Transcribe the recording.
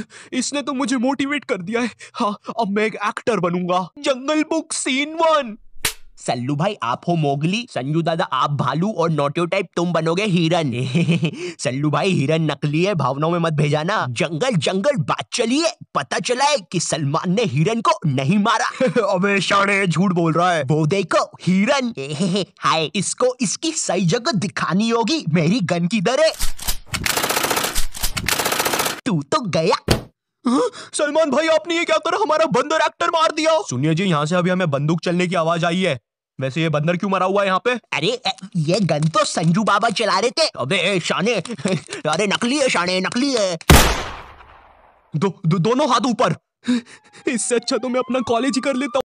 इसने तो मुझे मोटिवेट कर दिया है हाँ अब मैं एक एक्टर बनूंगा jungle book scene one Sallu भाई आप हो मोगली संजू दादा आप भालू और नोटियो टाइप तुम बनोगे हिरन सल्लू भाई हिरन नकली है भावनाओं में मत भेजाना जंगल जंगल बात चलिए पता चला है कि सलमान ने हिरन को नहीं मारा अबे शाणे झूठ बोल रहा है वो देखो हिरन हाय इसको इसकी सही जगह दिखानी होगी मेरी गन की दर है तू तो गया हाँ? सलमान भाई आपने ये क्या करा हमारा बंदर एक्टर मार दिया सुनिए जी यहाँ से अभी हमें बंदूक चलने की आवाज आई है वैसे ये बंदर क्यों मरा हुआ है यहाँ पे अरे ये गन तो संजू बाबा चला रहे थे अबे शाने अरे नकली है शाने नकली है दो, दो, दोनों हाथ ऊपर इससे अच्छा तो मैं अपना कॉलेज ही कर लेता हूँ